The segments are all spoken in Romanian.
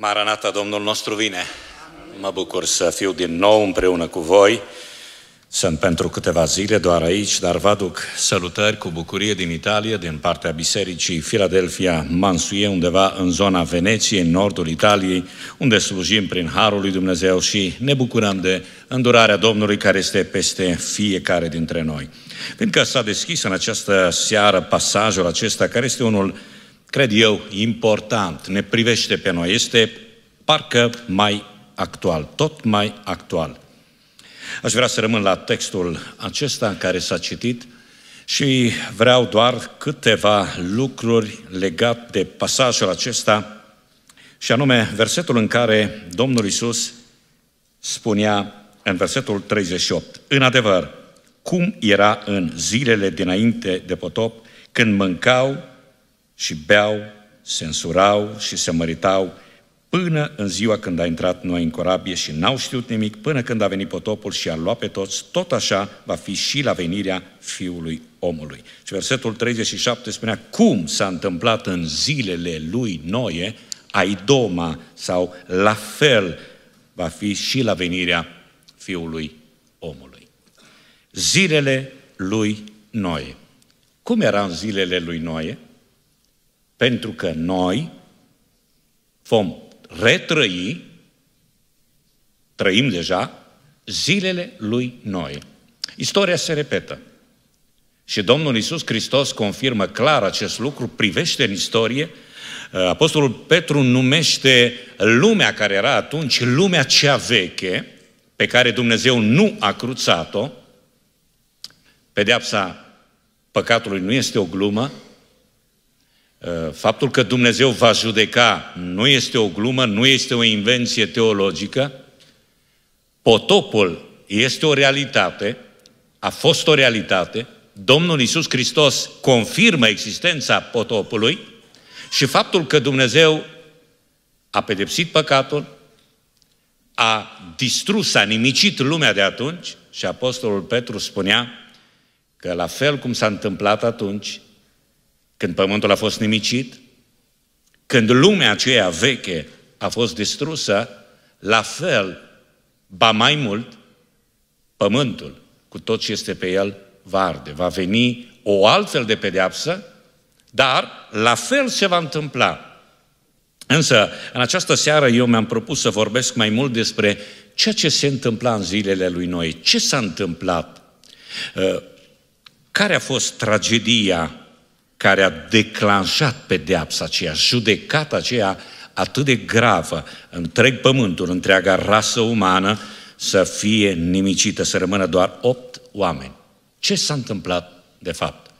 Maranata, Domnul nostru vine! Mă bucur să fiu din nou împreună cu voi. Sunt pentru câteva zile doar aici, dar vă aduc salutări cu bucurie din Italia, din partea bisericii Philadelphia Mansuie, undeva în zona Veneției, în nordul Italiei, unde slujim prin Harul lui Dumnezeu și ne bucurăm de îndurarea Domnului care este peste fiecare dintre noi. că s-a deschis în această seară pasajul acesta, care este unul uh, cred eu, important, ne privește pe noi, este parcă mai actual, tot mai actual. Aș vrea să rămân la textul acesta în care s-a citit și vreau doar câteva lucruri legate de pasajul acesta, și anume versetul în care Domnul Isus spunea în versetul 38, în adevăr, cum era în zilele dinainte de potop, când mâncau și beau, se însurau și se măritau până în ziua când a intrat noi în corabie și n-au știut nimic până când a venit potopul și a luat pe toți, tot așa va fi și la venirea Fiului omului. Și versetul 37 spunea, cum s-a întâmplat în zilele lui Noe, aidoma sau la fel va fi și la venirea Fiului omului. Zilele lui Noe. Cum era în zilele lui Noe? Pentru că noi vom retrăi, trăim deja, zilele lui noi. Istoria se repetă. Și Domnul Iisus Hristos confirmă clar acest lucru, privește în istorie. Apostolul Petru numește lumea care era atunci lumea cea veche, pe care Dumnezeu nu a cruțat-o. Pedeapsa păcatului nu este o glumă, Ă, faptul că Dumnezeu va judeca nu este o glumă, nu este o invenție teologică. Potopul este o realitate, a fost o realitate. Domnul Iisus Hristos confirmă existența potopului și faptul că Dumnezeu a pedepsit păcatul, a distrus, a nimicit lumea de atunci și Apostolul Petru spunea că la fel cum s-a întâmplat atunci, când pământul a fost nimicit, când lumea aceea veche a fost distrusă, la fel, ba mai mult, pământul, cu tot ce este pe el, va arde. Va veni o altfel de pedeapsă, dar la fel se va întâmpla. Însă, în această seară eu mi-am propus să vorbesc mai mult despre ceea ce se întâmpla în zilele lui noi. Ce s-a întâmplat? Uh, care a fost tragedia care a declanșat pedeapsa aceea, judecata aceea atât de gravă, întreg pământul, întreaga rasă umană, să fie nimicită, să rămână doar opt oameni. Ce s-a întâmplat, de fapt?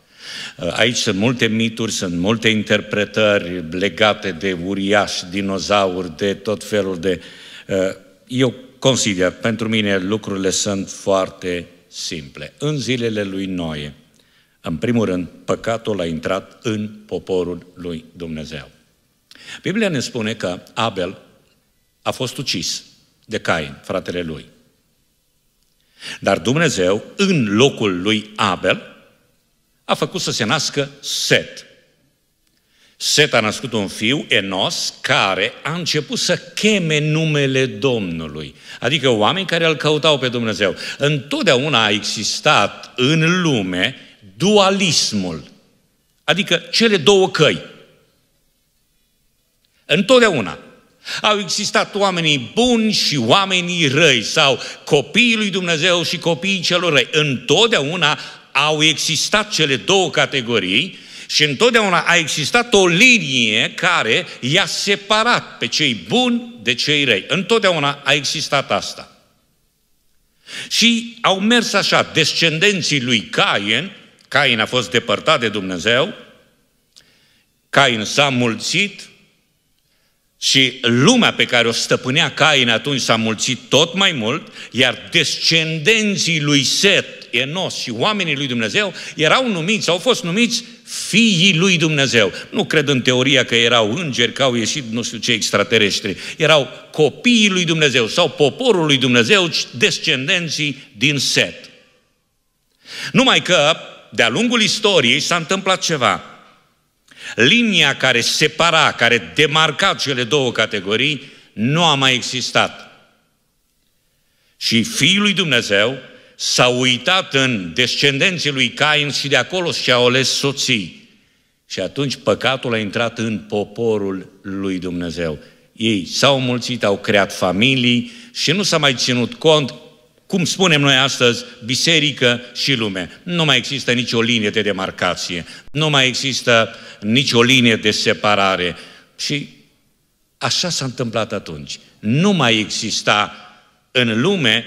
Uh, aici sunt multe mituri, sunt multe interpretări legate de uriași, dinozauri, de tot felul de... Uh, eu consider, pentru mine lucrurile sunt foarte simple. În zilele lui Noe, în primul rând, păcatul a intrat în poporul lui Dumnezeu. Biblia ne spune că Abel a fost ucis de Cain, fratele lui. Dar Dumnezeu, în locul lui Abel, a făcut să se nască Set. Set a născut un fiu, Enos, care a început să cheme numele Domnului. Adică oameni care îl căutau pe Dumnezeu. Întotdeauna a existat în lume dualismul, adică cele două căi. Întotdeauna au existat oamenii buni și oamenii răi sau copiii lui Dumnezeu și copiii celor răi. Întotdeauna au existat cele două categorii și întotdeauna a existat o linie care i-a separat pe cei buni de cei răi. Întotdeauna a existat asta. Și au mers așa descendenții lui Cain Cain a fost depărtat de Dumnezeu, Cain s-a mulțit și lumea pe care o stăpânea Cain atunci s-a mulțit tot mai mult, iar descendenții lui Set, Enos și oamenii lui Dumnezeu erau numiți, au fost numiți fiii lui Dumnezeu. Nu cred în teoria că erau îngeri, că au ieșit nu știu ce extraterestri. Erau copiii lui Dumnezeu sau poporul lui Dumnezeu, descendenții din Set. Numai că de-a lungul istoriei s-a întâmplat ceva. Linia care separa, care demarca cele două categorii, nu a mai existat. Și Fiul lui Dumnezeu s-a uitat în descendenții lui Cain și de acolo și-a ales soții. Și atunci păcatul a intrat în poporul lui Dumnezeu. Ei s-au mulțit, au creat familii și nu s-a mai ținut cont cum spunem noi astăzi, biserică și lume. Nu mai există nicio linie de demarcație, nu mai există nicio linie de separare. Și așa s-a întâmplat atunci. Nu mai exista în lume,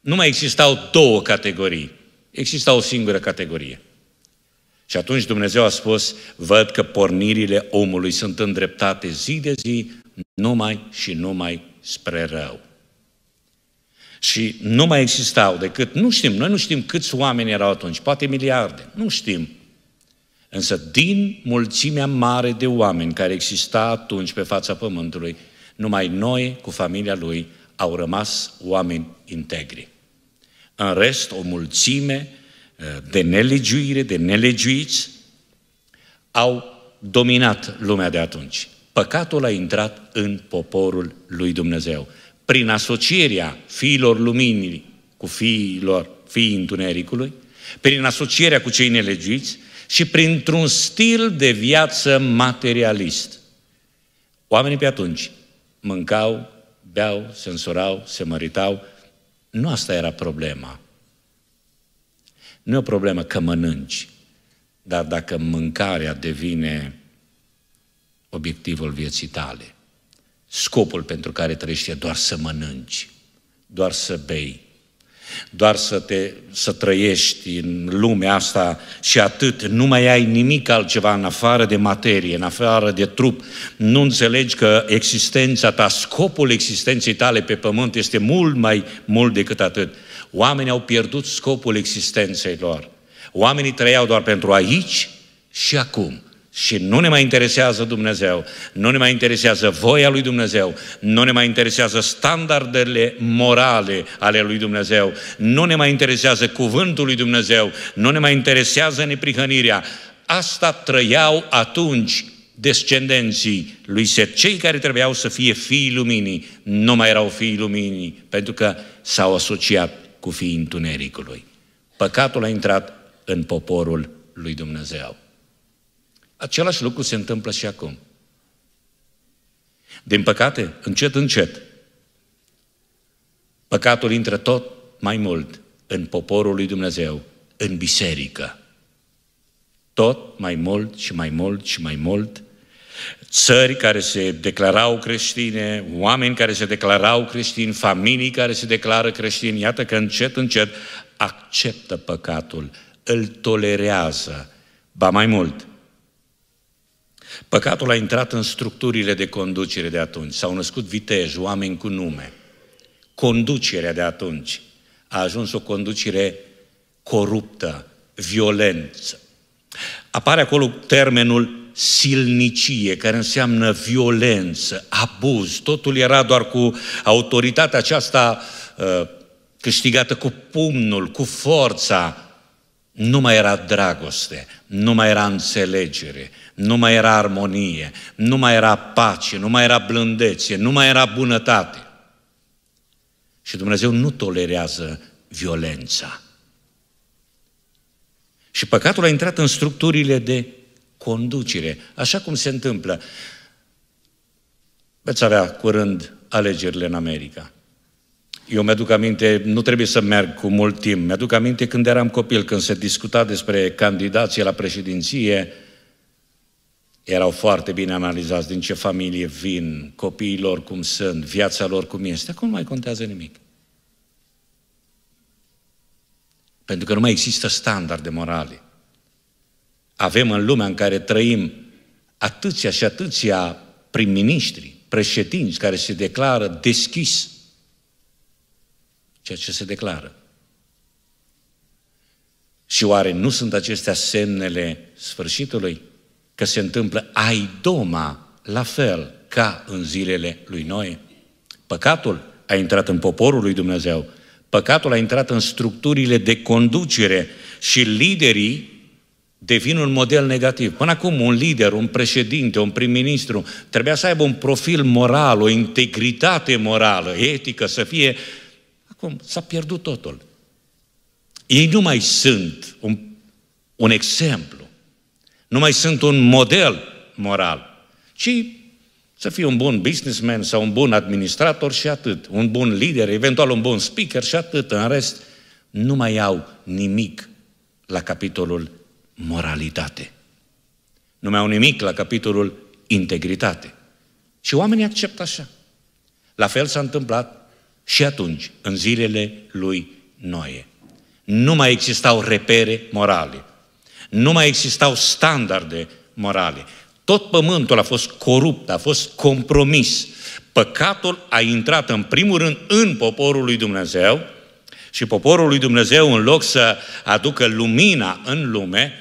nu mai existau două categorii. Exista o singură categorie. Și atunci Dumnezeu a spus, văd că pornirile omului sunt îndreptate zi de zi numai și numai spre rău. Și nu mai existau decât, nu știm, noi nu știm câți oameni erau atunci, poate miliarde, nu știm. Însă din mulțimea mare de oameni care exista atunci pe fața pământului, numai noi cu familia lui au rămas oameni integri. În rest, o mulțime eh, de nelegiuire, de nelegiuiți, au dominat lumea de atunci. Păcatul a intrat în poporul lui Dumnezeu prin asocierea fiilor luminii cu fiilor, fiii întunericului, prin asocierea cu cei nelegiți și printr-un stil de viață materialist. Oamenii pe atunci mâncau, beau, se însurau, se măritau. Nu asta era problema. Nu e o problemă că mănânci, dar dacă mâncarea devine obiectivul vieții tale, Scopul pentru care trăiești e doar să mănânci, doar să bei, doar să, te, să trăiești în lumea asta și atât, nu mai ai nimic altceva în afară de materie, în afară de trup. Nu înțelegi că existența ta, scopul existenței tale pe pământ este mult mai mult decât atât. Oamenii au pierdut scopul existenței lor. Oamenii trăiau doar pentru aici și acum. Și nu ne mai interesează Dumnezeu, nu ne mai interesează voia lui Dumnezeu, nu ne mai interesează standardele morale ale lui Dumnezeu, nu ne mai interesează cuvântul lui Dumnezeu, nu ne mai interesează neprihănirea. Asta trăiau atunci descendenții lui Set, cei care trebuiau să fie fii luminii, nu mai erau fii luminii, pentru că s-au asociat cu fiii întunericului. Păcatul a intrat în poporul lui Dumnezeu. Același lucru se întâmplă și acum. Din păcate, încet, încet, păcatul intră tot mai mult în poporul lui Dumnezeu, în biserică. Tot mai mult și mai mult și mai mult țări care se declarau creștine, oameni care se declarau creștini, familii care se declară creștini, iată că încet, încet acceptă păcatul, îl tolerează. Ba mai mult, Păcatul a intrat în structurile de conducere de atunci. S-au născut vitej, oameni cu nume. Conducerea de atunci a ajuns o conducere coruptă, violență. Apare acolo termenul silnicie, care înseamnă violență, abuz. Totul era doar cu autoritatea aceasta uh, câștigată cu pumnul, cu forța, nu mai era dragoste, nu mai era înțelegere, nu mai era armonie, nu mai era pace, nu mai era blândețe, nu mai era bunătate. Și Dumnezeu nu tolerează violența. Și păcatul a intrat în structurile de conducere, așa cum se întâmplă. Veți avea curând alegerile în America. Eu mi-aduc aminte, nu trebuie să merg cu mult timp, mi-aduc aminte când eram copil, când se discuta despre candidație la președinție, erau foarte bine analizați din ce familie vin, copiilor cum sunt, viața lor cum este. Acum nu mai contează nimic. Pentru că nu mai există standarde morale. Avem în lumea în care trăim atâția și atâția prim-ministri, președinți care se declară deschis ceea ce se declară. Și oare nu sunt acestea semnele sfârșitului? Că se întâmplă aidoma la fel ca în zilele lui Noe. Păcatul a intrat în poporul lui Dumnezeu, păcatul a intrat în structurile de conducere și liderii devin un model negativ. Până acum un lider, un președinte, un prim-ministru trebuia să aibă un profil moral, o integritate morală, etică, să fie Acum s-a pierdut totul. Ei nu mai sunt un, un exemplu, nu mai sunt un model moral, ci să fie un bun businessman sau un bun administrator și atât, un bun lider, eventual un bun speaker și atât. În rest, nu mai au nimic la capitolul moralitate. Nu mai au nimic la capitolul integritate. Și oamenii acceptă așa. La fel s-a întâmplat și atunci, în zilele lui Noe. Nu mai existau repere morale, nu mai existau standarde morale. Tot pământul a fost corupt, a fost compromis. Păcatul a intrat în primul rând în poporul lui Dumnezeu și poporul lui Dumnezeu, în loc să aducă lumina în lume,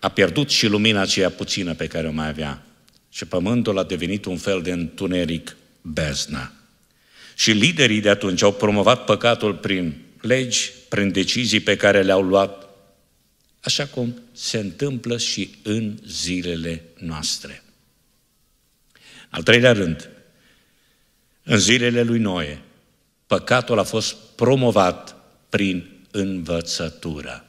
a pierdut și lumina aceea puțină pe care o mai avea. Și pământul a devenit un fel de întuneric bezna. Și liderii de atunci au promovat păcatul prin legi, prin decizii pe care le-au luat, așa cum se întâmplă și în zilele noastre. Al treilea rând, în zilele lui Noe, păcatul a fost promovat prin învățătură.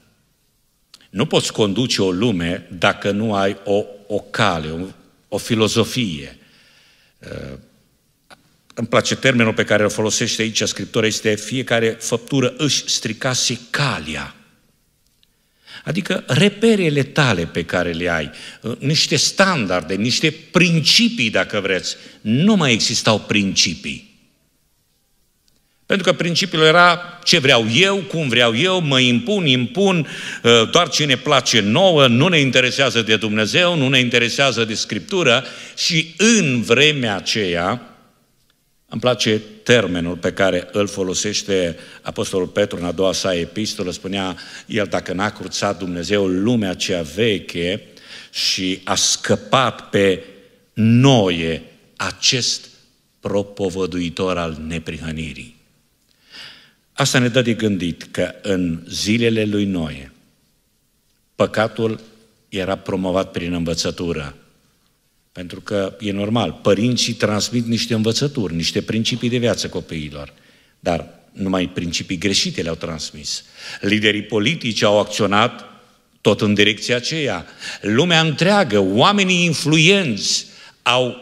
Nu poți conduce o lume dacă nu ai o, o cale, o, o filozofie, uh, îmi place termenul pe care îl folosește aici Scriptura, este fiecare făptură își stricase calea. Adică reperele tale pe care le ai, niște standarde, niște principii, dacă vreți. Nu mai existau principii. Pentru că principiul era ce vreau eu, cum vreau eu, mă impun, impun, doar ce ne place nouă, nu ne interesează de Dumnezeu, nu ne interesează de Scriptură și în vremea aceea, îmi place termenul pe care îl folosește Apostolul Petru în a doua sa epistolă, spunea el, dacă n-a curțat Dumnezeu lumea cea veche și a scăpat pe noie acest propovăduitor al neprihănirii. Asta ne dă de gândit că în zilele lui Noe păcatul era promovat prin învățătură, pentru că e normal, părinții transmit niște învățături, niște principii de viață copiilor, dar numai principii greșite le-au transmis. Liderii politici au acționat tot în direcția aceea. Lumea întreagă, oamenii influenți au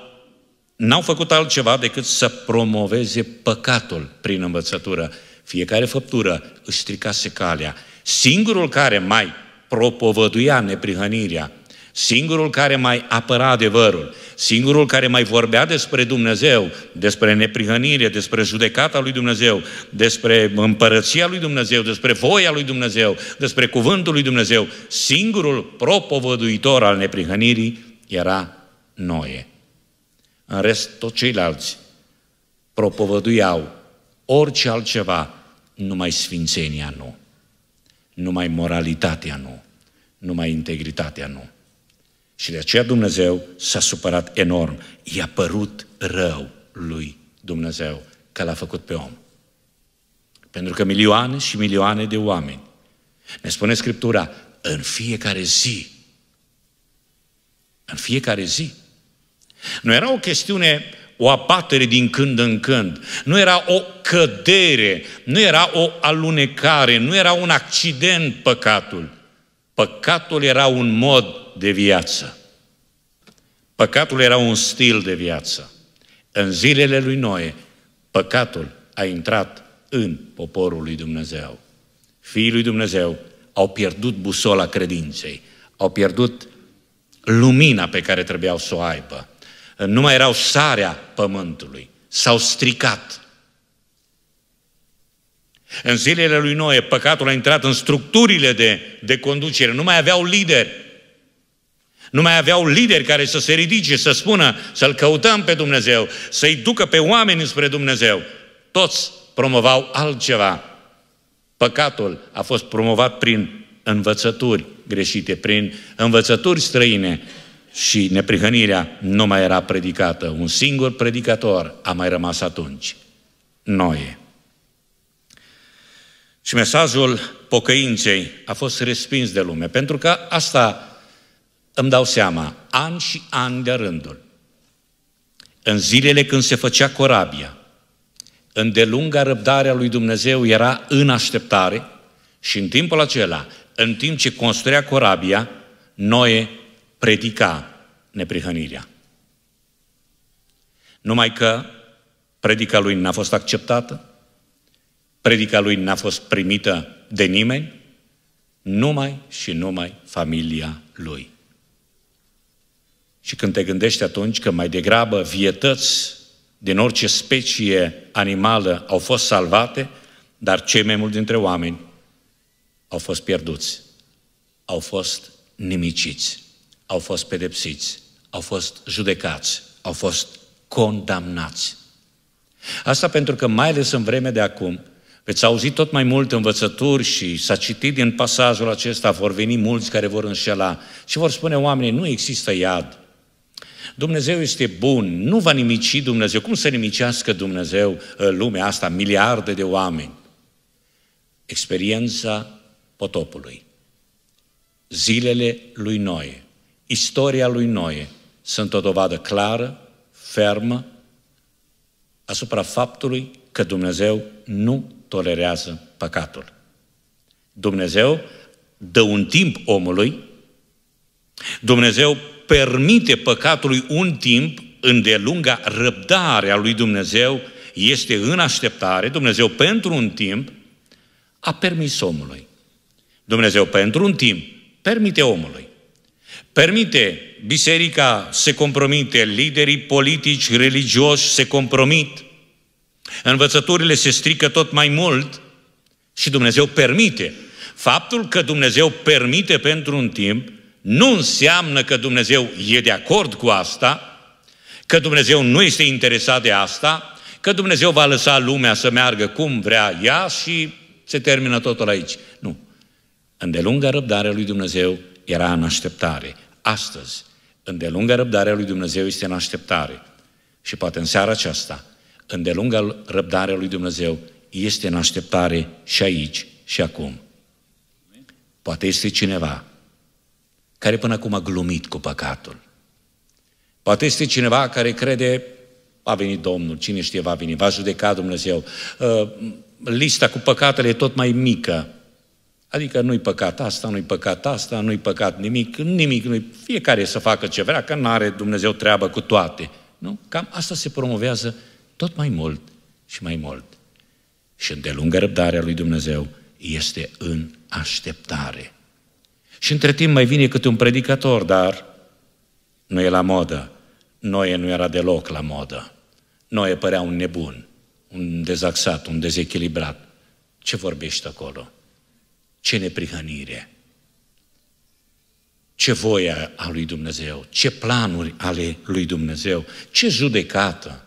n-au făcut altceva decât să promoveze păcatul prin învățătură. Fiecare făptură își stricase calea. Singurul care mai propovăduia neprihănirea Singurul care mai apăra adevărul, singurul care mai vorbea despre Dumnezeu, despre neprihănire, despre judecata lui Dumnezeu, despre împărăția lui Dumnezeu, despre voia lui Dumnezeu, despre cuvântul lui Dumnezeu, singurul propovăduitor al neprihănirii era Noe. În rest, toți ceilalți propovăduiau orice altceva, numai sfințenia nu, numai moralitatea nu, numai integritatea nu. Și de aceea Dumnezeu s-a supărat enorm. I-a părut rău lui Dumnezeu că l-a făcut pe om. Pentru că milioane și milioane de oameni, ne spune Scriptura, în fiecare zi, în fiecare zi, nu era o chestiune, o abatere din când în când, nu era o cădere, nu era o alunecare, nu era un accident păcatul. Păcatul era un mod de viață. Păcatul era un stil de viață. În zilele lui Noe, păcatul a intrat în poporul lui Dumnezeu. Fiii lui Dumnezeu au pierdut busola credinței, au pierdut lumina pe care trebuiau să o aibă. Nu mai erau sarea pământului, s-au stricat. În zilele lui Noe, păcatul a intrat în structurile de, de conducere, nu mai aveau lideri. Nu mai aveau lideri care să se ridice, să spună, să-L căutăm pe Dumnezeu, să-i ducă pe oameni spre Dumnezeu. Toți promovau altceva. Păcatul a fost promovat prin învățături greșite, prin învățături străine și neprihănirea nu mai era predicată. Un singur predicator a mai rămas atunci. Noie. Și mesajul pocăinței a fost respins de lume, pentru că asta îmi dau seama, ani și ani de rândul, în zilele când se făcea corabia, îndelunga răbdarea lui Dumnezeu era în așteptare și în timpul acela, în timp ce construia corabia, Noe predica neprihănirea. Numai că predica lui n-a fost acceptată, predica lui n-a fost primită de nimeni, numai și numai familia lui. Și când te gândești atunci că mai degrabă vietăți din orice specie animală au fost salvate, dar cei mai mulți dintre oameni au fost pierduți, au fost nimiciți, au fost pedepsiți, au fost judecați, au fost condamnați. Asta pentru că, mai ales în vreme de acum, veți auzi tot mai mult învățături și s-a citit din pasajul acesta, vor veni mulți care vor înșela și vor spune oamenii, nu există iad, Dumnezeu este bun, nu va nimici Dumnezeu. Cum să nimicească Dumnezeu ă, lumea asta, miliarde de oameni? Experiența potopului, zilele lui Noe, istoria lui Noe sunt o dovadă clară, fermă, asupra faptului că Dumnezeu nu tolerează păcatul. Dumnezeu dă un timp omului, Dumnezeu permite păcatului un timp îndelunga răbdare a lui Dumnezeu este în așteptare, Dumnezeu pentru un timp a permis omului. Dumnezeu pentru un timp permite omului. Permite, biserica se compromite, liderii politici, religioși se compromit, învățăturile se strică tot mai mult și Dumnezeu permite. Faptul că Dumnezeu permite pentru un timp nu înseamnă că Dumnezeu e de acord cu asta, că Dumnezeu nu este interesat de asta, că Dumnezeu va lăsa lumea să meargă cum vrea ea și se termină totul aici. Nu. Îndelungă răbdare lui Dumnezeu era în așteptare. Astăzi, îndelungă răbdare lui Dumnezeu este în așteptare. Și poate în seara aceasta, îndelungă răbdare lui Dumnezeu este în așteptare și aici și acum. Poate este cineva care până acum a glumit cu păcatul. Poate este cineva care crede, a venit Domnul, cine știe va veni, va judeca Dumnezeu. Uh, lista cu păcatele e tot mai mică. Adică nu-i păcat asta, nu-i păcat asta, nu-i păcat nimic, nimic, nu fiecare să facă ce vrea, că nu are Dumnezeu treabă cu toate. Nu? Cam asta se promovează tot mai mult și mai mult. Și îndelungă răbdarea lui Dumnezeu este în așteptare. Și între timp mai vine câte un predicator, dar nu e la modă. Noe nu era deloc la modă. Noe părea un nebun, un dezaxat, un dezechilibrat. Ce vorbești acolo? Ce neprihănire! Ce voia a lui Dumnezeu, ce planuri ale lui Dumnezeu, ce judecată.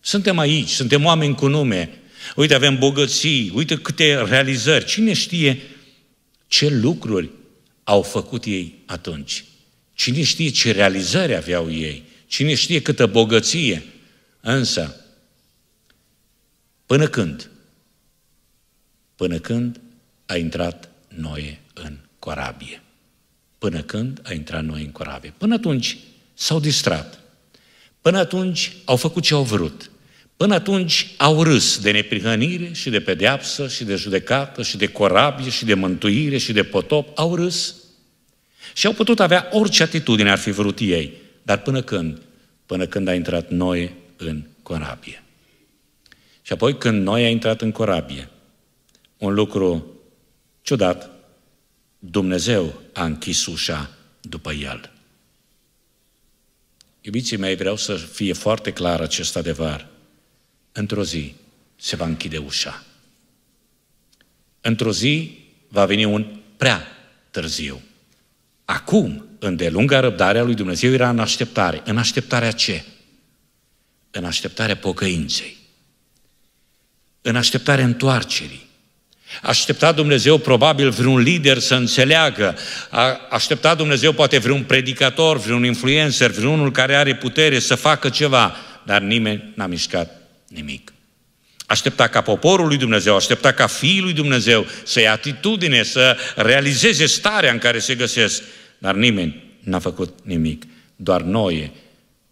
Suntem aici, suntem oameni cu nume. Uite, avem bogății, uite câte realizări. Cine știe ce lucruri au făcut ei atunci. Cine știe ce realizări aveau ei, cine știe câtă bogăție. Însă, până când? Până când a intrat Noe în corabie. Până când a intrat Noe în corabie. Până atunci s-au distrat. Până atunci au făcut ce au vrut. Până atunci au râs de neprihănire și de pedeapsă și de judecată și de corabie și de mântuire și de potop, au râs. Și au putut avea orice atitudine ar fi vrut ei, dar până când? Până când a intrat Noe în corabie. Și apoi când Noe a intrat în corabie, un lucru ciudat, Dumnezeu a închis ușa după el. Iubiții mei, vreau să fie foarte clar acest adevăr într-o zi se va închide ușa. Într-o zi va veni un prea târziu. Acum, în răbdare a lui Dumnezeu era în așteptare. În așteptarea ce? În așteptarea pocăinței. În așteptarea întoarcerii. Aștepta Dumnezeu probabil vreun lider să înțeleagă, a, aștepta Dumnezeu poate vreun predicator, vreun influencer, vreunul care are putere să facă ceva, dar nimeni n-a mișcat nimic. Aștepta ca poporul lui Dumnezeu, aștepta ca fiul lui Dumnezeu să ia atitudine, să realizeze starea în care se găsesc. Dar nimeni n-a făcut nimic. Doar Noe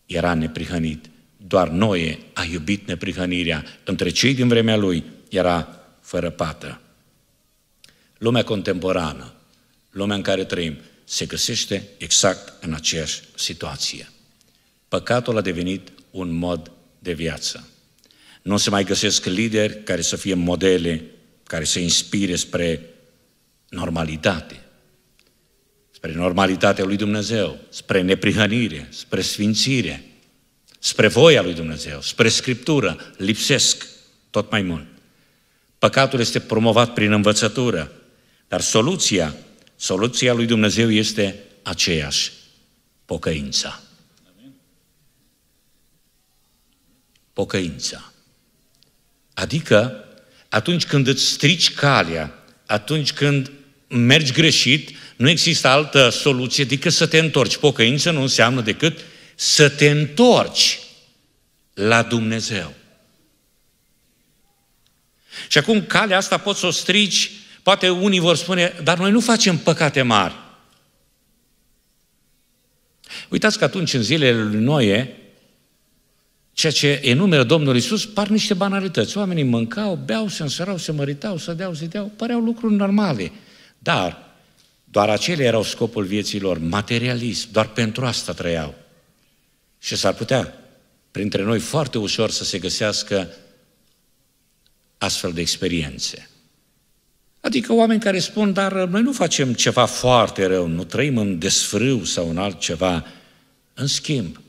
era neprihănit. Doar Noe a iubit neprihănirea. Între cei din vremea lui era fără pată. Lumea contemporană, lumea în care trăim, se găsește exact în aceeași situație. Păcatul a devenit un mod de viață. Nu se mai găsesc lideri care să fie modele, care să inspire spre normalitate, spre normalitatea lui Dumnezeu, spre neprihănire, spre sfințire, spre voia lui Dumnezeu, spre Scriptură, lipsesc tot mai mult. Păcatul este promovat prin învățătură, dar soluția, soluția lui Dumnezeu este aceeași, pocăința. Pocăința. Adică atunci când îți strici calea, atunci când mergi greșit, nu există altă soluție decât să te întorci. Pocăință nu înseamnă decât să te întorci la Dumnezeu. Și acum calea asta poți să o strici, poate unii vor spune, dar noi nu facem păcate mari. Uitați că atunci în zilele lui Noe, ceea ce enumeră Domnul Isus par niște banalități. Oamenii mâncau, beau, se însărau, se măritau, se deau, se deau, păreau lucruri normale. Dar doar acele erau scopul vieții lor, materialism, doar pentru asta trăiau. Și s-ar putea printre noi foarte ușor să se găsească astfel de experiențe. Adică oameni care spun, dar noi nu facem ceva foarte rău, nu trăim în desfrâu sau în altceva. În schimb,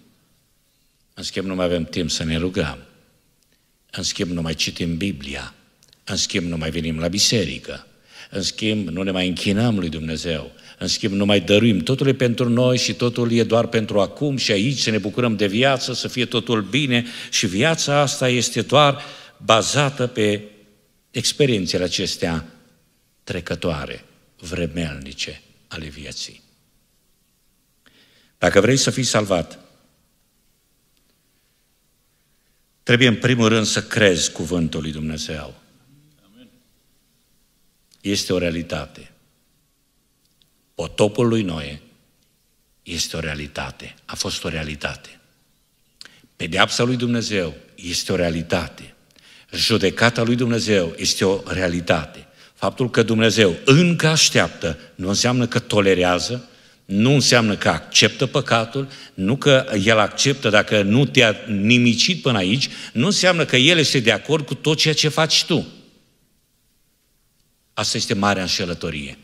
în schimb, nu mai avem timp să ne rugăm. În schimb, nu mai citim Biblia. În schimb, nu mai venim la biserică. În schimb, nu ne mai închinăm lui Dumnezeu. În schimb, nu mai dăruim. Totul e pentru noi și totul e doar pentru acum și aici să ne bucurăm de viață, să fie totul bine și viața asta este doar bazată pe experiențele acestea trecătoare, vremelnice ale vieții. Dacă vrei să fii salvat, Trebuie în primul rând să crezi cuvântul lui Dumnezeu. Este o realitate. Potopul lui Noe este o realitate. A fost o realitate. Pedeapsa lui Dumnezeu este o realitate. Judecata lui Dumnezeu este o realitate. Faptul că Dumnezeu încă așteaptă nu înseamnă că tolerează, nu înseamnă că acceptă păcatul, nu că el acceptă dacă nu te-a nimicit până aici, nu înseamnă că el este de acord cu tot ceea ce faci tu. Asta este mare înșelătorie.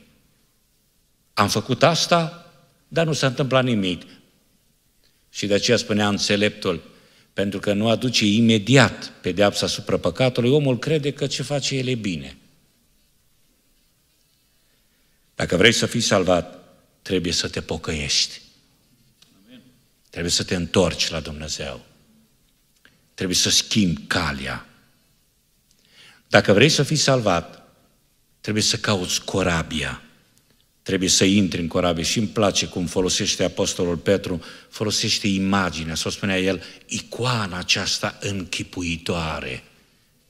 Am făcut asta, dar nu s-a întâmplat nimic. Și de aceea spunea înțeleptul, pentru că nu aduce imediat pedeapsa asupra păcatului, omul crede că ce face el e bine. Dacă vrei să fii salvat, trebuie să te pocăiești. Trebuie să te întorci la Dumnezeu. Trebuie să schimbi calea. Dacă vrei să fii salvat, trebuie să cauți corabia. Trebuie să intri în corabie și îmi place cum folosește Apostolul Petru, folosește imaginea, sau spunea el, icoana aceasta închipuitoare,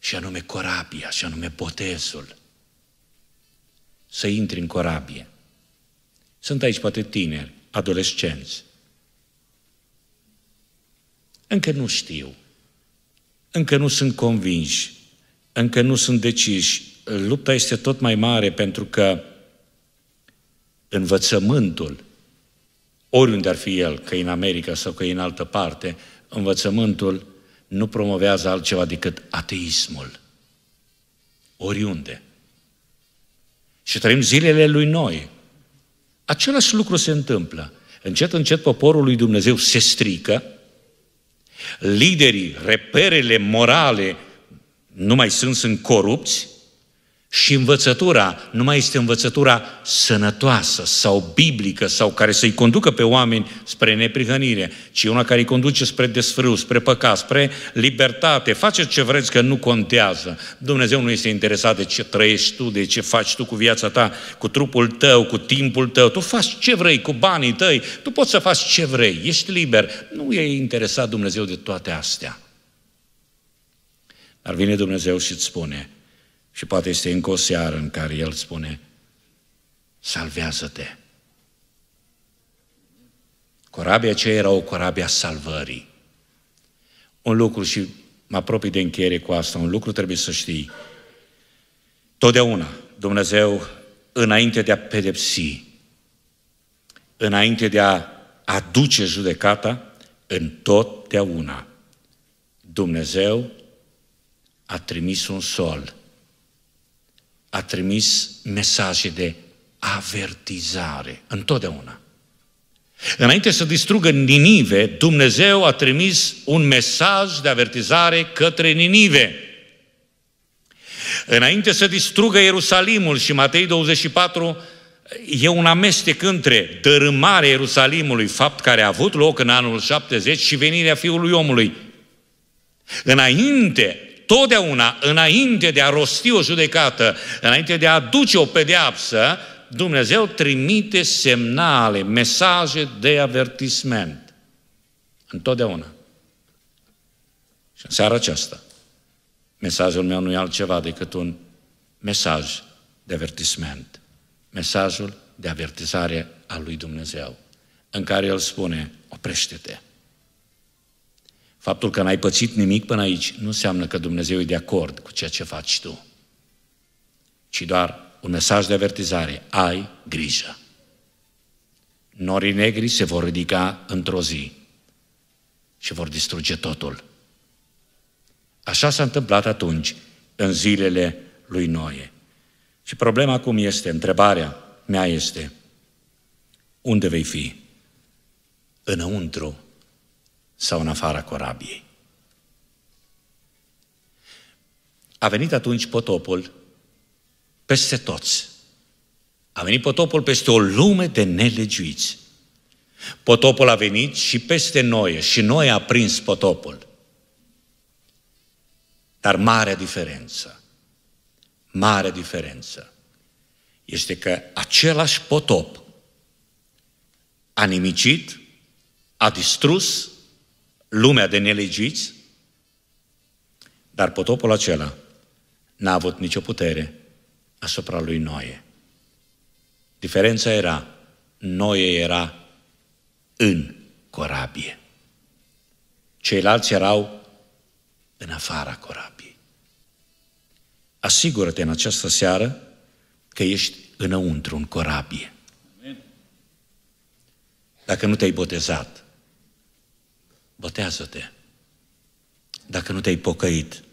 și anume corabia, și anume botezul. Să intri în corabie. Sunt aici poate tineri, adolescenți. Încă nu știu. Încă nu sunt convinși. Încă nu sunt deciși. Lupta este tot mai mare pentru că învățământul, oriunde ar fi el, că e în America sau că e în altă parte, învățământul nu promovează altceva decât ateismul. Oriunde. Și trăim zilele lui noi. Același lucru se întâmplă. Încet, încet poporul lui Dumnezeu se strică, liderii, reperele morale nu mai sunt, sunt corupți, și învățătura nu mai este învățătura sănătoasă sau biblică sau care să-i conducă pe oameni spre neprihănire, ci una care îi conduce spre desfrâu, spre păcat, spre libertate. Faceți ce vreți că nu contează. Dumnezeu nu este interesat de ce trăiești tu, de ce faci tu cu viața ta, cu trupul tău, cu timpul tău. Tu faci ce vrei cu banii tăi, tu poți să faci ce vrei, ești liber. Nu e interesat Dumnezeu de toate astea. Dar vine Dumnezeu și îți spune, și poate este încă o seară în care El spune, salvează-te. Corabia aceea era o corabia salvării. Un lucru, și mă apropii de încheiere cu asta, un lucru trebuie să știi. Totdeauna Dumnezeu, înainte de a pedepsi, înainte de a aduce judecata, în totdeauna, Dumnezeu a trimis un sol a trimis mesaje de avertizare, întotdeauna. Înainte să distrugă Ninive, Dumnezeu a trimis un mesaj de avertizare către Ninive. Înainte să distrugă Ierusalimul și Matei 24 e un amestec între dărâmarea Ierusalimului, fapt care a avut loc în anul 70 și venirea Fiului Omului. Înainte totdeauna, înainte de a rosti o judecată, înainte de a aduce o pedeapsă, Dumnezeu trimite semnale, mesaje de avertisment. Întotdeauna. Și în seara aceasta, mesajul meu nu e altceva decât un mesaj de avertisment. Mesajul de avertizare a lui Dumnezeu, în care El spune, oprește-te. Faptul că n-ai pățit nimic până aici nu înseamnă că Dumnezeu e de acord cu ceea ce faci tu, ci doar un mesaj de avertizare. Ai grijă. Norii negri se vor ridica într-o zi și vor distruge totul. Așa s-a întâmplat atunci, în zilele lui Noe. Și problema acum este, întrebarea mea este, unde vei fi? Înăuntru sau în afara corabiei. A venit atunci potopul peste toți. A venit potopul peste o lume de nelegiuiți. Potopul a venit și peste noi și noi a prins potopul. Dar mare diferență, mare diferență este că același potop a nimicit, a distrus lumea de nelegiți, dar potopul acela n-a avut nicio putere asupra lui Noe. Diferența era, Noe era în corabie. Ceilalți erau în afara corabiei. Asigură-te în această seară că ești înăuntru în corabie. Dacă nu te-ai botezat, botează-te. Dacă nu te-ai pocăit,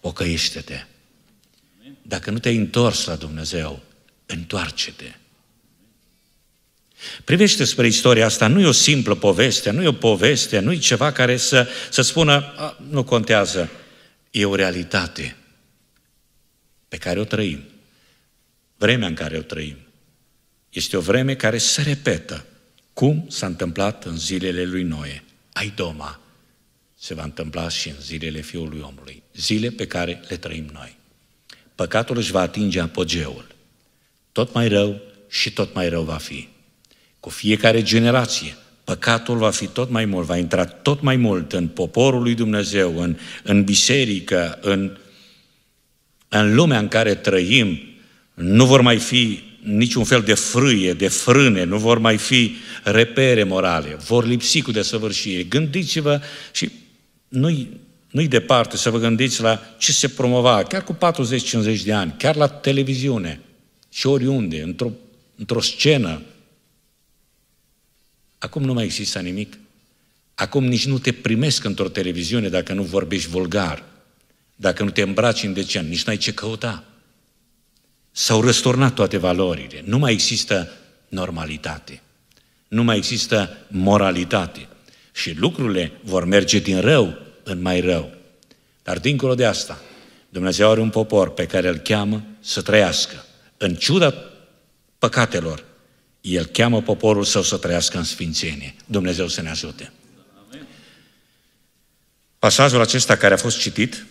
pocăiește-te. Dacă nu te-ai întors la Dumnezeu, întoarce-te. Privește spre istoria asta, nu e o simplă poveste, nu e o poveste, nu e ceva care să, să spună, A, nu contează, e o realitate pe care o trăim. Vremea în care o trăim este o vreme care se repetă, cum s-a întâmplat în zilele lui Noe. Aidoma, se va întâmpla și în zilele Fiului Omului, zile pe care le trăim noi. Păcatul își va atinge apogeul. Tot mai rău și tot mai rău va fi. Cu fiecare generație, păcatul va fi tot mai mult, va intra tot mai mult în poporul lui Dumnezeu, în, în biserică, în, în lumea în care trăim. Nu vor mai fi niciun fel de frâie, de frâne, nu vor mai fi repere morale, vor lipsi cu desăvârșire. Gândiți-vă și nu-i, nu-i departe să vă gândiți la ce se promova, chiar cu 40-50 de ani, chiar la televiziune și oriunde, într-o, într-o scenă. Acum nu mai există nimic. Acum nici nu te primesc într-o televiziune dacă nu vorbești vulgar, dacă nu te îmbraci decen, nici n-ai ce căuta. S-au răsturnat toate valorile. Nu mai există normalitate. Nu mai există moralitate. Și lucrurile vor merge din rău în mai rău. Dar dincolo de asta, Dumnezeu are un popor pe care îl cheamă să trăiască. În ciuda păcatelor, El cheamă poporul său să trăiască în sfințenie. Dumnezeu să ne ajute. Pasajul acesta care a fost citit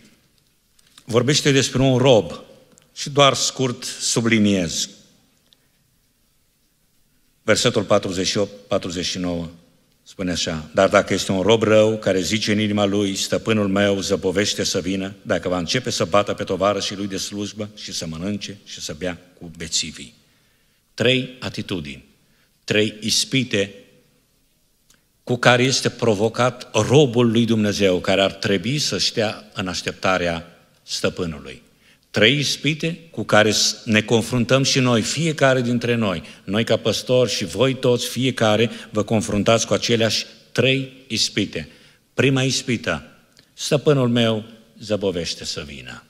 vorbește despre un rob și doar scurt subliniez. Versetul 48-49 spune așa, dar dacă este un rob rău care zice în inima lui, stăpânul meu zăbovește să vină, dacă va începe să bată pe tovară și lui de slujbă și să mănânce și să bea cu bețivii. Trei atitudini, trei ispite cu care este provocat robul lui Dumnezeu, care ar trebui să stea în așteptarea stăpânului trei ispite cu care ne confruntăm și noi, fiecare dintre noi, noi ca păstori și voi toți, fiecare vă confruntați cu aceleași trei ispite. Prima ispită, stăpânul meu zăbovește să vină.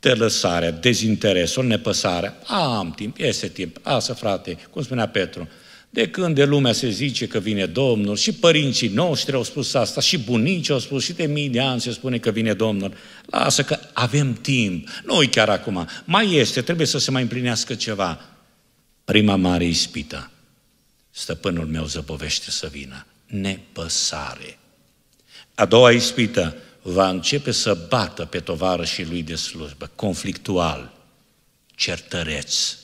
Delăsarea, dezinteresul, nepăsarea, am timp, este timp, asta frate, cum spunea Petru, de când de lumea se zice că vine Domnul, și părinții noștri au spus asta, și bunicii au spus, și de mii de ani se spune că vine Domnul. Lasă că avem timp. Nu chiar acum. Mai este, trebuie să se mai împlinească ceva. Prima mare ispită. Stăpânul meu zăbovește să vină. Nepăsare. A doua ispită va începe să bată pe și lui de slujbă, conflictual, certăreț.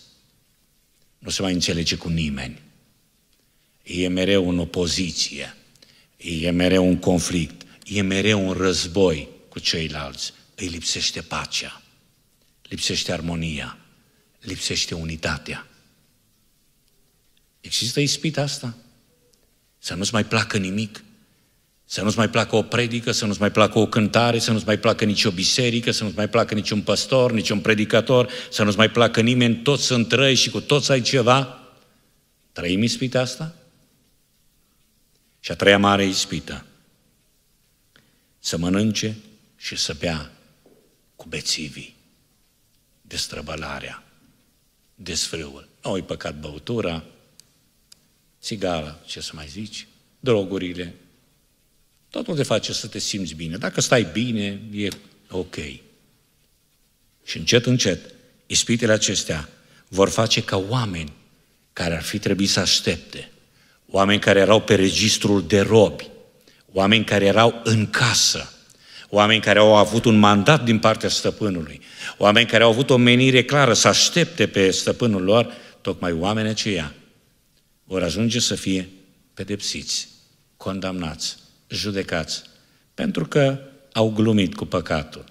Nu se mai înțelege cu nimeni e mereu în opoziție, e mereu un conflict, e mereu un război cu ceilalți. Îi lipsește pacea, lipsește armonia, lipsește unitatea. Există ispita asta? Să nu-ți mai placă nimic? Să nu-ți mai placă o predică, să nu-ți mai placă o cântare, să nu-ți mai placă nicio biserică, să nu-ți mai placă niciun păstor, niciun predicator, să nu-ți mai placă nimeni, toți sunt răi și cu toți ai ceva? Trăim ispita asta? Și a treia mare ispită, să mănânce și să bea cu bețivii, destrăbălarea, desfrâul. Nu i păcat băutura, țigara, ce să mai zici, drogurile. Tot nu te face să te simți bine. Dacă stai bine, e ok. Și încet, încet, ispitele acestea vor face ca oameni care ar fi trebuit să aștepte oameni care erau pe registrul de robi, oameni care erau în casă, oameni care au avut un mandat din partea stăpânului, oameni care au avut o menire clară să aștepte pe stăpânul lor, tocmai oamenii aceia vor ajunge să fie pedepsiți, condamnați, judecați, pentru că au glumit cu păcatul,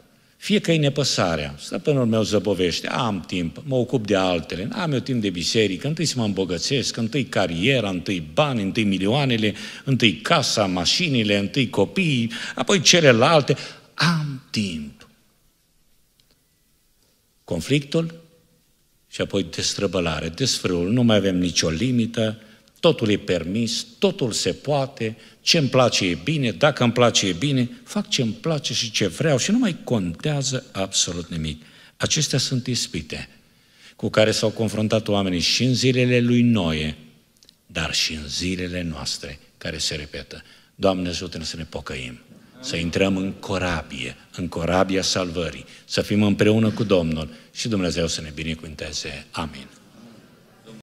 fie că e nepăsarea, stăpânul meu zăbovește, am timp, mă ocup de altele, am eu timp de biserică, întâi să mă îmbogățesc, întâi cariera, întâi bani, întâi milioanele, întâi casa, mașinile, întâi copiii, apoi celelalte. Am timp. Conflictul și apoi destrăbălare, desfrâul, nu mai avem nicio limită, totul e permis, totul se poate, ce îmi place e bine, dacă îmi place e bine, fac ce îmi place și ce vreau și nu mai contează absolut nimic. Acestea sunt ispite cu care s-au confruntat oamenii și în zilele lui Noe, dar și în zilele noastre, care se repetă. Doamne ajută-ne să ne pocăim, să intrăm în corabie, în corabia salvării, să fim împreună cu Domnul și Dumnezeu să ne binecuvânteze. Amin.